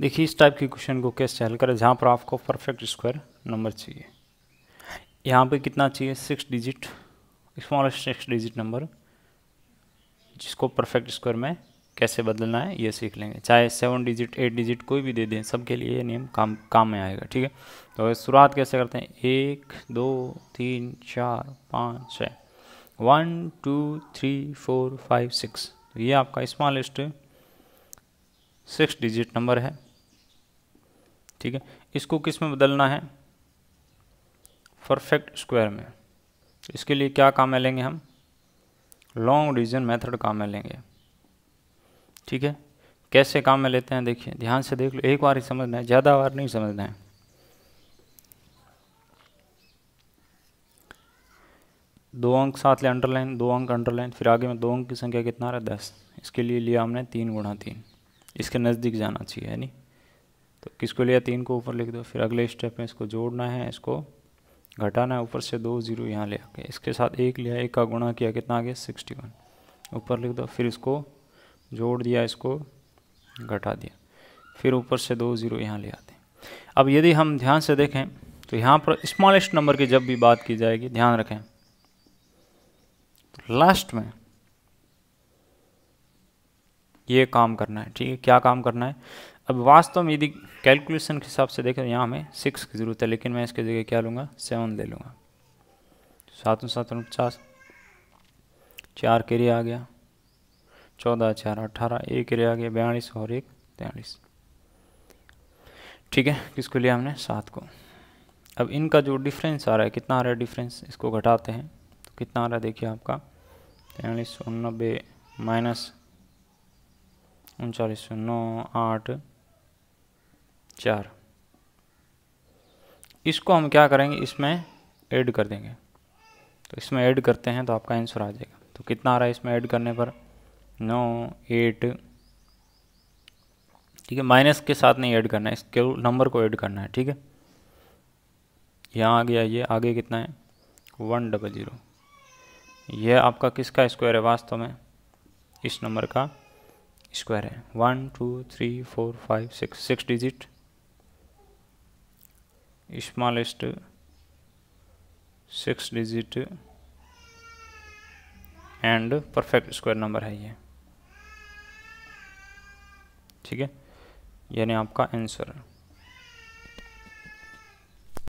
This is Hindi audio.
देखिए इस टाइप के क्वेश्चन को कैसे हल करें जहाँ पर आपको परफेक्ट स्क्वायर नंबर चाहिए यहाँ पे कितना चाहिए six digit smallest six digit number जिसको परफेक्ट स्क्वायर में कैसे बदलना है ये सीख लेंगे चाहे सेवन डिजिट एट डिजिट कोई भी दे दें सबके लिए ये नियम काम काम में आएगा ठीक है तो शुरुआत कैसे करते हैं एक दो तीन चार पाँच छः one two three four five six ये आपका स्मॉलेस्ट सिक्स डिजिट नंबर है ठीक है इसको किस में बदलना है परफेक्ट स्क्वायर में इसके लिए क्या काम में लेंगे हम लॉन्ग डिविजन मेथड काम में लेंगे ठीक है कैसे काम में लेते हैं देखिए ध्यान से देख लो एक बार ही समझना है ज़्यादा बार नहीं समझना है दो अंक साथ ले अंडरलाइन दो अंक अंडरलाइन फिर आगे में दो अंक की संख्या कितना रहा है दस इसके लिए लिया हमने तीन गुणा तीन इसके नज़दीक जाना चाहिए है नहीं तो किसको लिया तीन को ऊपर लिख दो फिर अगले स्टेप में इसको जोड़ना है इसको घटाना है ऊपर से दो जीरो यहाँ ले आके इसके साथ एक लिया एक का गुणा किया कितना आ गया सिक्सटी वन ऊपर लिख दो फिर इसको जोड़ दिया इसको घटा दिया फिर ऊपर से दो जीरो यहाँ ले आते हैं अब यदि हम ध्यान से देखें तो यहाँ पर स्मॉलेस्ट नंबर की जब भी बात की जाएगी ध्यान रखें तो लास्ट में ये काम करना है ठीक है क्या काम करना है अब वास्तव में यदि कैलकुलेशन के हिसाब से देखें तो यहाँ हमें सिक्स की ज़रूरत है लेकिन मैं इसके जगह क्या लूँगा सेवन ले लूँगा सात सात पचास चार के आ गया चौदह चार अट्ठारह एक के आ गया बयालीस और एक तेलीस ठीक है किसको लिया हमने सात को अब इनका जो डिफरेंस आ रहा है कितना आ रहा है डिफरेंस इसको घटाते हैं तो कितना आ रहा है देखिए आपका तैंतालीस सौ नब्बे माइनस उनचालीस सौ नौ आठ चार इसको हम क्या करेंगे इसमें ऐड कर देंगे तो इसमें ऐड करते हैं तो आपका आंसर आ जाएगा तो कितना आ रहा है इसमें ऐड करने पर नौ एट ठीक है माइनस के साथ नहीं ऐड करना है इसके नंबर को ऐड करना है ठीक है यहाँ आ गया ये आगे कितना है वन डबल ज़ीरो यह आपका किसका स्क्वायर है वास्तव में इस नंबर का स्क्वायर है one two three four five six six digit smallest six digit and perfect square number है ये ठीक है यानी आपका आंसर